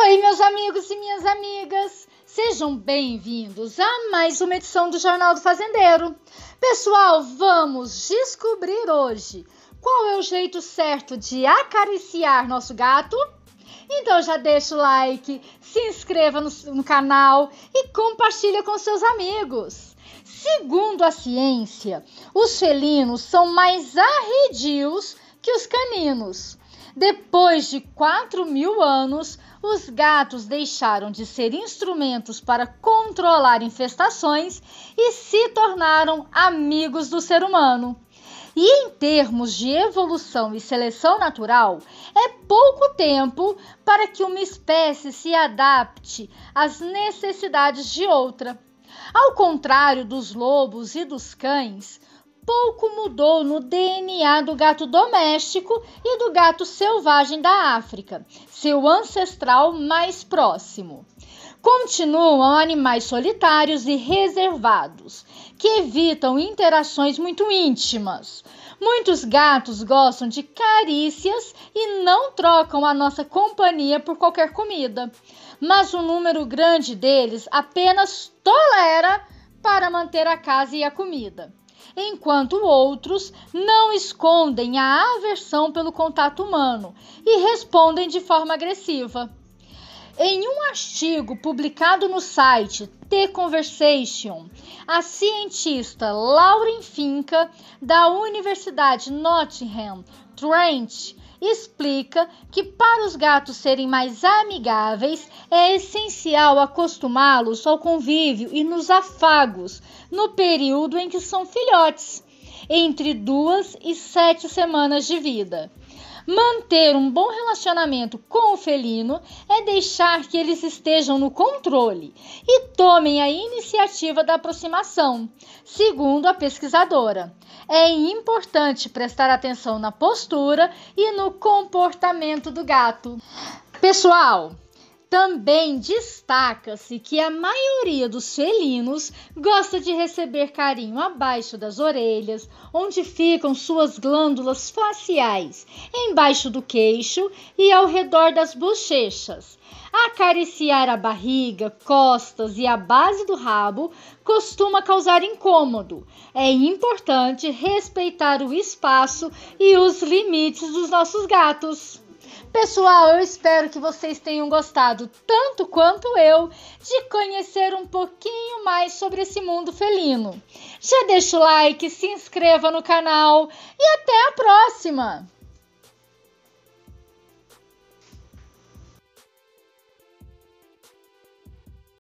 Oi, meus amigos e minhas amigas! Sejam bem-vindos a mais uma edição do Jornal do Fazendeiro. Pessoal, vamos descobrir hoje qual é o jeito certo de acariciar nosso gato? Então já deixa o like, se inscreva no, no canal e compartilha com seus amigos. Segundo a ciência, os felinos são mais arredios que os caninos. Depois de 4 mil anos, os gatos deixaram de ser instrumentos para controlar infestações e se tornaram amigos do ser humano. E em termos de evolução e seleção natural, é pouco tempo para que uma espécie se adapte às necessidades de outra. Ao contrário dos lobos e dos cães, pouco mudou no DNA do gato doméstico e do gato selvagem da África, seu ancestral mais próximo. Continuam animais solitários e reservados, que evitam interações muito íntimas. Muitos gatos gostam de carícias e não trocam a nossa companhia por qualquer comida, mas um número grande deles apenas tolera para manter a casa e a comida enquanto outros não escondem a aversão pelo contato humano e respondem de forma agressiva. Em um artigo publicado no site The Conversation, a cientista Lauren Finca, da Universidade Nottingham, Trent, explica que para os gatos serem mais amigáveis é essencial acostumá-los ao convívio e nos afagos no período em que são filhotes, entre duas e sete semanas de vida. Manter um bom relacionamento com o felino é deixar que eles estejam no controle e tomem a iniciativa da aproximação, segundo a pesquisadora. É importante prestar atenção na postura e no comportamento do gato. Pessoal, também destaca-se que a maioria dos felinos gosta de receber carinho abaixo das orelhas, onde ficam suas glândulas faciais, embaixo do queixo e ao redor das bochechas. Acariciar a barriga, costas e a base do rabo costuma causar incômodo. É importante respeitar o espaço e os limites dos nossos gatos. Pessoal, eu espero que vocês tenham gostado tanto quanto eu de conhecer um pouquinho mais sobre esse mundo felino. Já deixa o like, se inscreva no canal e até a próxima!